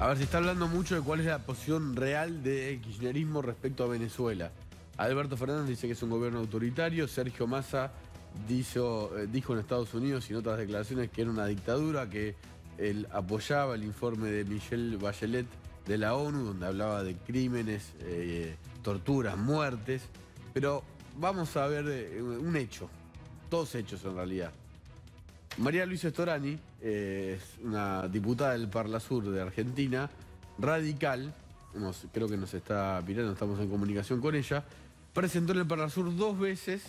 A ver, se está hablando mucho de cuál es la posición real de kirchnerismo respecto a Venezuela. Alberto Fernández dice que es un gobierno autoritario, Sergio Massa dijo, eh, dijo en Estados Unidos y en otras declaraciones que era una dictadura, que él apoyaba el informe de Michel Bachelet de la ONU, donde hablaba de crímenes, eh, torturas, muertes, pero vamos a ver eh, un hecho, dos hechos en realidad. María Luisa Storani eh, es una diputada del Parla Sur de Argentina, radical, creo que nos está mirando, estamos en comunicación con ella, presentó en el Parla Sur dos veces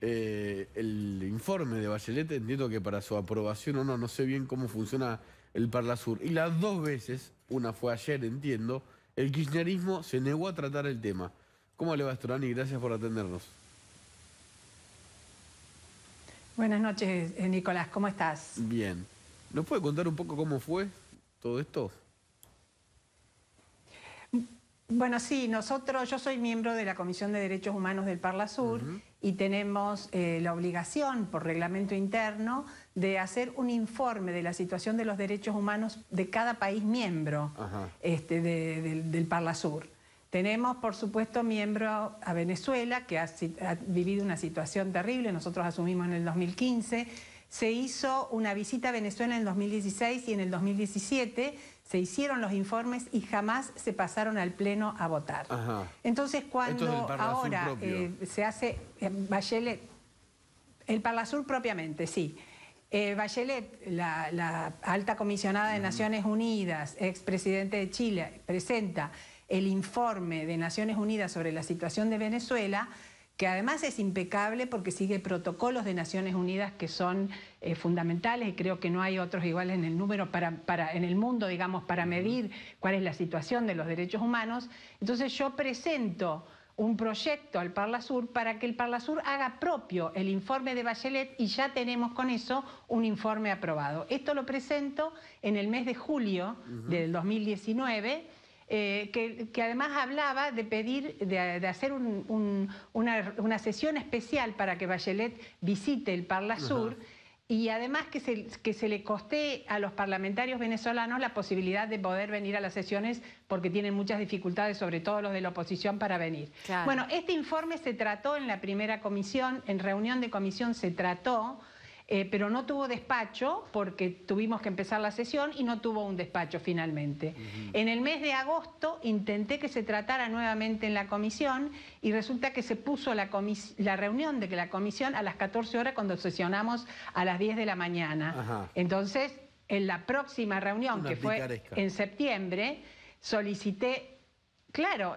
eh, el informe de Bachelet, entiendo que para su aprobación o no, no sé bien cómo funciona el Parla Sur, y las dos veces, una fue ayer, entiendo, el kirchnerismo se negó a tratar el tema. ¿Cómo le va, Storani? Gracias por atendernos. Buenas noches, eh, Nicolás, ¿cómo estás? Bien. ¿Nos puede contar un poco cómo fue todo esto? Bueno, sí, nosotros, yo soy miembro de la Comisión de Derechos Humanos del Parla Sur y tenemos eh, la obligación por reglamento interno de hacer un informe de la situación de los derechos humanos de cada país miembro este, del Parla Sur. Tenemos, por supuesto, miembro a Venezuela, que ha, vivido una situación terrible, nosotros asumimos en el 2015. Se hizo una visita a Venezuela en el 2016 y en el 2017 se hicieron los informes y jamás se pasaron al Pleno a votar. Entonces, cuando ahora eh, se hace, eh, el Parlasur propiamente, sí. Eh, la, la, alta comisionada de Naciones Unidas, expresidente de Chile, presenta el informe de Naciones Unidas sobre la situación de Venezuela, que además es impecable porque sigue protocolos de Naciones Unidas que son eh, fundamentales y creo que no hay otros iguales en el número para, en el mundo, digamos, para medir cuál es la situación de los derechos humanos. Entonces yo presento un proyecto al Parlasur para que el Parlasur haga propio el informe de Bachelet y ya tenemos con eso un informe aprobado. Esto lo presento en el mes de julio del 2019 eh, que, además hablaba de pedir, de, hacer una, sesión especial para que Bachelet visite el Parla Sur. y además que se, que se le coste a los parlamentarios venezolanos la posibilidad de poder venir a las sesiones porque tienen muchas dificultades, sobre todo los de la oposición, para venir. Bueno, este informe se trató en la primera comisión, en reunión de comisión se trató. Eh, pero no tuvo despacho porque tuvimos que empezar la sesión y no tuvo un despacho finalmente. En el mes de agosto intenté que se tratara nuevamente en la comisión y resulta que se puso la, la reunión de que la comisión a las 14 horas cuando sesionamos a las 10 de la mañana. Entonces, en la próxima reunión, que fue en septiembre, solicité Claro,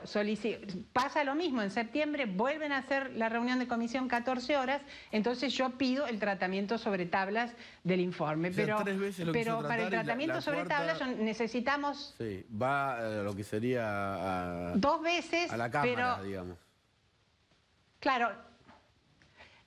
pasa lo mismo, en septiembre vuelven a hacer la reunión de comisión 14 horas, entonces yo pido el tratamiento sobre tablas del informe. pero pero para el tratamiento sobre tablas necesitamos... Sí, va lo que sería... A, dos veces, a la cámara, digamos. Claro,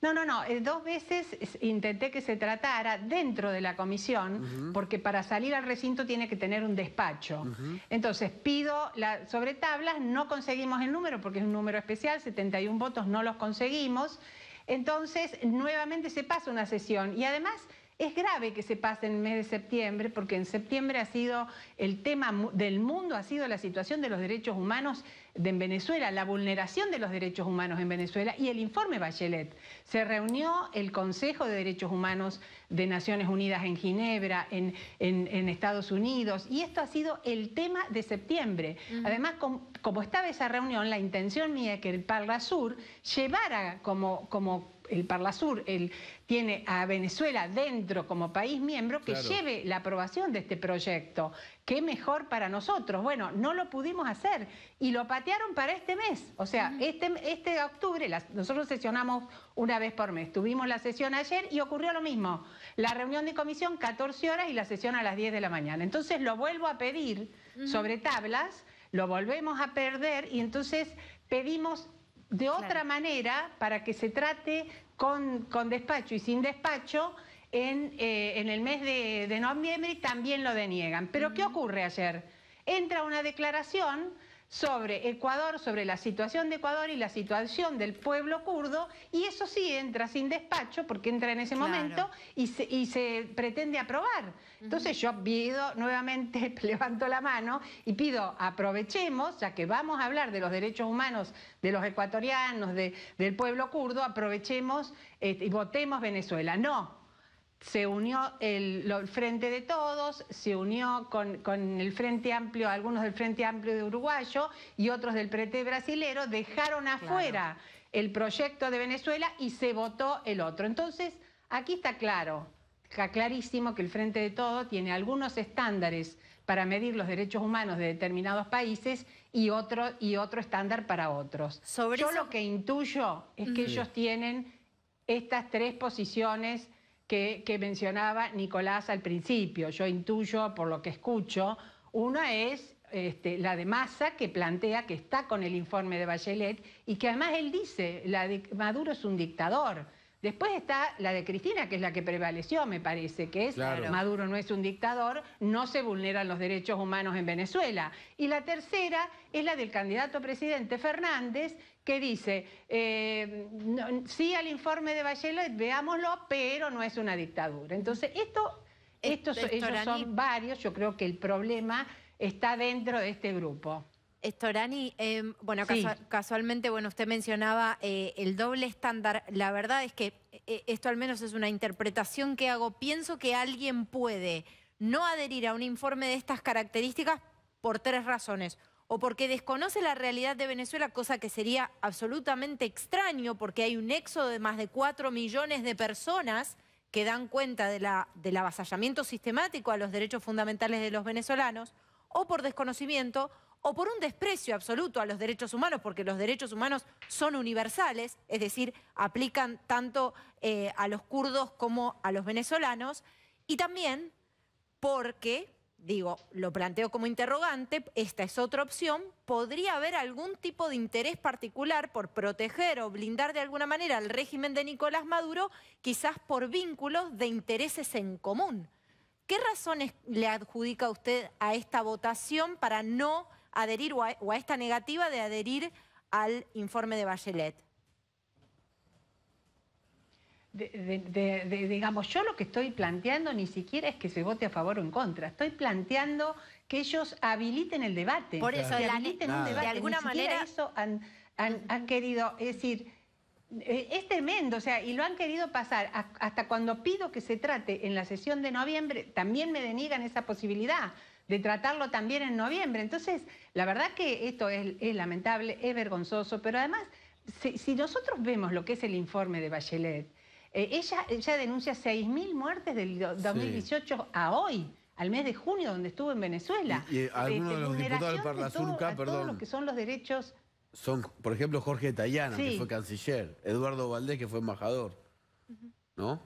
no, no, no. Eh, dos veces intenté que se tratara dentro de la comisión, porque para salir al recinto tiene que tener un despacho. Entonces pido sobre tablas, no conseguimos el número porque es un número especial, 71 votos no los conseguimos. Entonces nuevamente se pasa una sesión y además es grave que se pase en el mes de septiembre, porque en septiembre ha sido el tema del mundo, ha sido la situación de los derechos humanos en Venezuela, la vulneración de los derechos humanos en Venezuela y el informe Bachelet. Se reunió el Consejo de Derechos Humanos de Naciones Unidas en Ginebra, en, Estados Unidos, y esto ha sido el tema de septiembre. Además, como estaba esa reunión, la intención mía es que el Parla Sur llevara como, como el Parlasur el, tiene a Venezuela dentro como país miembro que lleve la aprobación de este proyecto. Qué mejor para nosotros. Bueno, no lo pudimos hacer y lo patearon para este mes. O sea, este, este, octubre, nosotros sesionamos una vez por mes. Tuvimos la sesión ayer y ocurrió lo mismo. La reunión de comisión 14 horas y la sesión a las 10 de la mañana. Entonces lo vuelvo a pedir sobre tablas, lo volvemos a perder y entonces pedimos de otra manera para que se trate con, despacho y sin despacho. En, eh, el mes de, noviembre y también lo deniegan. Pero ¿qué ocurre ayer? Entra una declaración sobre Ecuador, sobre la situación de Ecuador y la situación del pueblo kurdo, y eso sí entra sin despacho, porque entra en ese momento y se, y se, pretende aprobar. Entonces yo pido nuevamente, levanto la mano y pido, aprovechemos, ya que vamos a hablar de los derechos humanos de los ecuatorianos, del pueblo kurdo, aprovechemos eh, y votemos Venezuela. No, se unió el, Frente de Todos, se unió con, el Frente Amplio, algunos del Frente Amplio de Uruguayo y otros del PRETE brasilero, dejaron afuera el proyecto de Venezuela y se votó el otro. Entonces, aquí está claro, está clarísimo que el Frente de Todos tiene algunos estándares para medir los derechos humanos de determinados países y otro, y otro estándar para otros. Yo lo que intuyo es que ellos tienen estas tres posiciones que, mencionaba Nicolás al principio. Yo intuyo por lo que escucho. Una es este, la de masa que plantea que está con el informe de Bachelet y que además él dice, la Maduro es un dictador. Después está la de Cristina, que es la que prevaleció, me parece, que es Maduro no es un dictador, no se vulneran los derechos humanos en Venezuela. Y la tercera es la del candidato presidente Fernández, que dice, eh, sí al informe de Bachelet, veámoslo, pero no es una dictadura. Entonces, esto, este estos, son varios, yo creo que el problema está dentro de este grupo. Estorani, em, bueno, casualmente, bueno, usted mencionaba eh, el doble estándar. La verdad es que eh, esto al menos es una interpretación que hago. Pienso que alguien puede no adherir a un informe de estas características por tres razones. O porque desconoce la realidad de Venezuela, cosa que sería absolutamente extraño porque hay un éxodo de más de cuatro millones de personas que dan cuenta de la, del avasallamiento sistemático a los derechos fundamentales de los venezolanos, o por desconocimiento, o por un desprecio absoluto a los derechos humanos, porque los derechos humanos son universales, es decir, aplican tanto eh, a los kurdos como a los venezolanos, y también porque, digo, lo planteo como interrogante, esta es otra opción, podría haber algún tipo de interés particular por proteger o blindar de alguna manera al régimen de Nicolás Maduro, quizás por vínculos de intereses en común. ¿Qué razones le adjudica usted a esta votación para no adherir o a, esta negativa de adherir al informe de Bachelet? De, digamos, yo lo que estoy planteando ni siquiera es que se vote a favor o en contra. Estoy planteando que ellos habiliten el debate. Por eso, habiliten un debate. de alguna manera. Eso han, han, querido. Es decir, eh, es tremendo, o sea, y lo han querido pasar. Hasta cuando pido que se trate en la sesión de noviembre, también me denigan esa posibilidad de tratarlo también en noviembre. Entonces, la verdad que esto es, lamentable, es vergonzoso, pero además, si, nosotros vemos lo que es el informe de Bachelet, eh, ella, denuncia 6.000 muertes del 2018 a hoy al mes de junio, donde estuvo en Venezuela. Y, algunos de, los diputados del la de perdón. que son los derechos. Son, por ejemplo, Jorge Tayana, que fue canciller, Eduardo Valdés, que fue embajador, ¿no?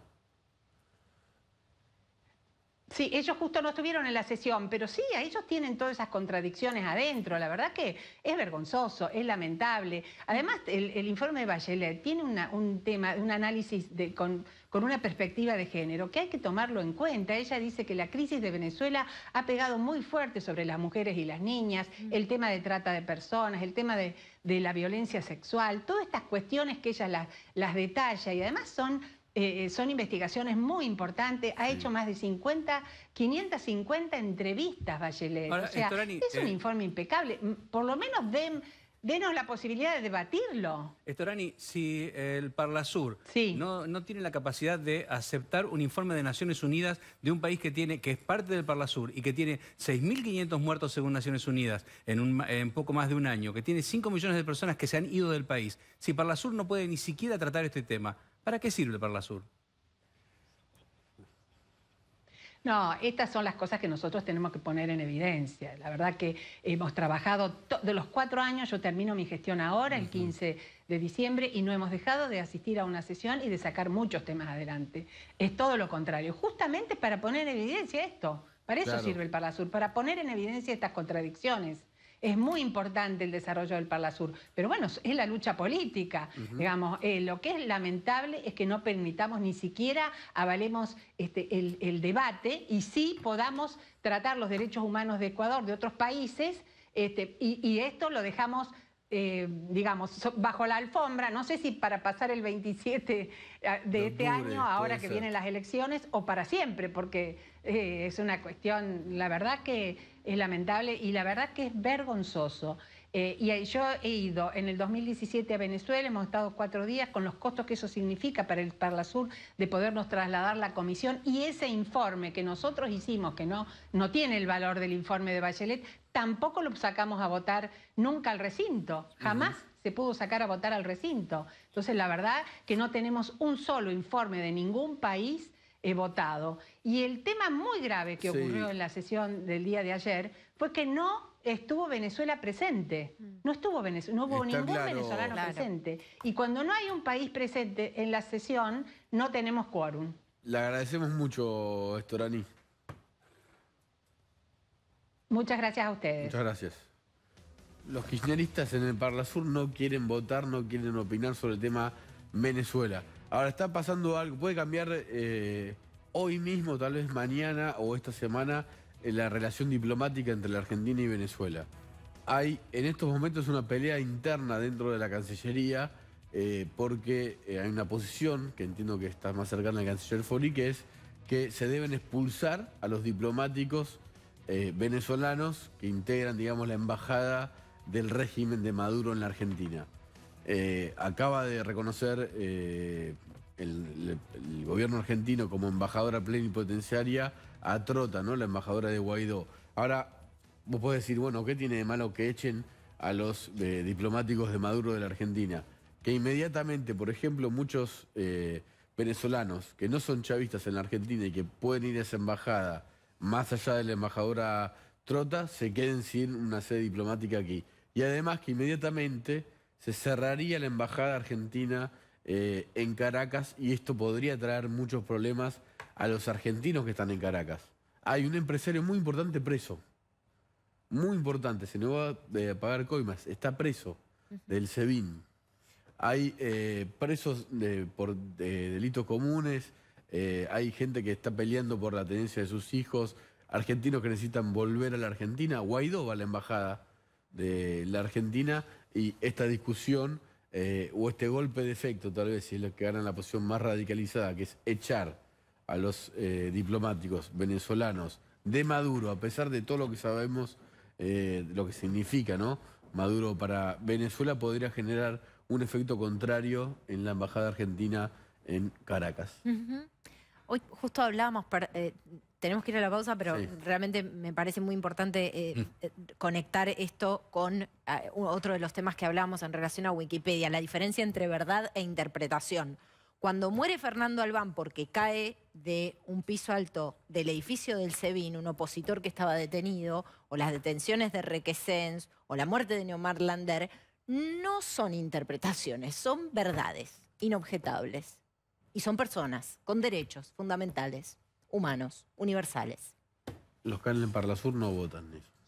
Sí, ellos justo no estuvieron en la sesión, pero sí, ellos tienen todas esas contradicciones adentro. La verdad que es vergonzoso, es lamentable. Además, el, informe de Bachelet tiene un tema, un análisis de, con, una perspectiva de género que hay que tomarlo en cuenta. Ella dice que la crisis de Venezuela ha pegado muy fuerte sobre las mujeres y las niñas, mm. el tema de trata de personas, el tema de, la violencia sexual, todas estas cuestiones que ella las, las detalla y además son eh, son investigaciones muy importantes, ha hecho más de 50, 550 entrevistas Bachelet. es un eh, informe impecable. Por lo menos den, denos la posibilidad de debatirlo. Estorani, si el Parlasur sí. no, no tiene la capacidad de aceptar un informe de Naciones Unidas de un país que tiene que es parte del Parlasur y que tiene 6.500 muertos según Naciones Unidas en, un, poco más de un año, que tiene 5 millones de personas que se han ido del país, si Parlasur no puede ni siquiera tratar este tema... ¿Para qué sirve Parlasur? No, estas son las cosas que nosotros tenemos que poner en evidencia. La verdad que hemos trabajado de los cuatro años, yo termino mi gestión ahora, el 15 de diciembre, y no hemos dejado de asistir a una sesión y de sacar muchos temas adelante. Es todo lo contrario, justamente para poner en evidencia esto. Para eso sirve el Parlasur, para poner en evidencia estas contradicciones es muy importante el desarrollo del Parla Sur, pero bueno, es la lucha política. Digamos, eh, lo que es lamentable es que no permitamos ni siquiera avalemos este, el, debate y sí podamos tratar los derechos humanos de Ecuador, de otros países, este, y, esto lo dejamos eh, digamos, bajo la alfombra, no sé si para pasar el 27 eh, de este año, ahora que vienen las elecciones, o para siempre, porque eh, es una cuestión, la verdad que es lamentable y la verdad que es vergonzoso. y yo he ido en el 2017 a Venezuela, hemos estado cuatro días con los costos que eso significa para el para Sur de podernos trasladar la comisión y ese informe que nosotros hicimos, que no, no tiene el valor del informe de Bachelet, tampoco lo sacamos a votar nunca al recinto, jamás. se pudo sacar a votar al recinto. Entonces, la verdad que no tenemos un solo informe de ningún país eh, votado. Y el tema muy grave que ocurrió en la sesión del día de ayer fue que no estuvo Venezuela presente. Mm. No estuvo Venezuela, no hubo ningún venezolano presente. Y cuando no hay un país presente en la sesión, no tenemos quórum. Le agradecemos mucho, Estorani. Muchas gracias a ustedes. Muchas gracias. Los kirchneristas en el Parla Sur no quieren votar, no quieren opinar sobre el tema Venezuela. Ahora está pasando algo, puede cambiar eh, hoy mismo, tal vez mañana o esta semana, eh, la relación diplomática entre la Argentina y Venezuela. Hay en estos momentos una pelea interna dentro de la Cancillería eh, porque hay una posición que entiendo que está más cercana al canciller Fori, que es que se deben expulsar a los diplomáticos eh, venezolanos que integran, digamos, la embajada del régimen de Maduro en la Argentina. Eh, acaba de reconocer eh, el, gobierno argentino como embajadora plenipotenciaria a Trota, ¿no? La embajadora de Guaidó. Ahora, vos podés decir, bueno, ¿qué tiene de malo que echen a los diplomáticos de Maduro de la Argentina? Que inmediatamente, por ejemplo, muchos venezolanos que no son chavistas en la Argentina y que pueden ir a esa embajada más allá de la embajadora Trota, se queden sin una sede diplomática aquí. Y además que inmediatamente se cerraría la embajada argentina eh, en Caracas y esto podría traer muchos problemas a los argentinos que están en Caracas. Hay un empresario muy importante preso. Muy importante, se va eh, a pagar coimas, está preso del SEBIN. Hay eh, presos por delitos comunes, eh, hay gente que está peleando por la tenencia de sus hijos, argentinos que necesitan volver a la Argentina. Guaidó va a la embajada de la Argentina y esta discusión eh, o este golpe de efecto, tal vez, si es lo que gana la posición más radicalizada, que es echar a los eh, diplomáticos venezolanos de Maduro, a pesar de todo lo que sabemos, lo que significa, ¿no? Maduro para Venezuela podría generar un efecto contrario en la embajada argentina en Caracas. Hoy justo hablábamos, eh, tenemos que ir a la pausa, pero realmente me parece muy importante eh, mm. eh, conectar esto con otro de los temas que hablábamos en relación a Wikipedia, la diferencia entre verdad e interpretación. Cuando muere Fernando Albán porque cae de un piso alto del edificio del SEBIN, un opositor que estaba detenido, o las detenciones de Requesens, o la muerte de Neomar Lander, no son interpretaciones, son verdades inobjetables. Y son personas con derechos fundamentales, humanos, universales. Los Parla Sur no votan eso.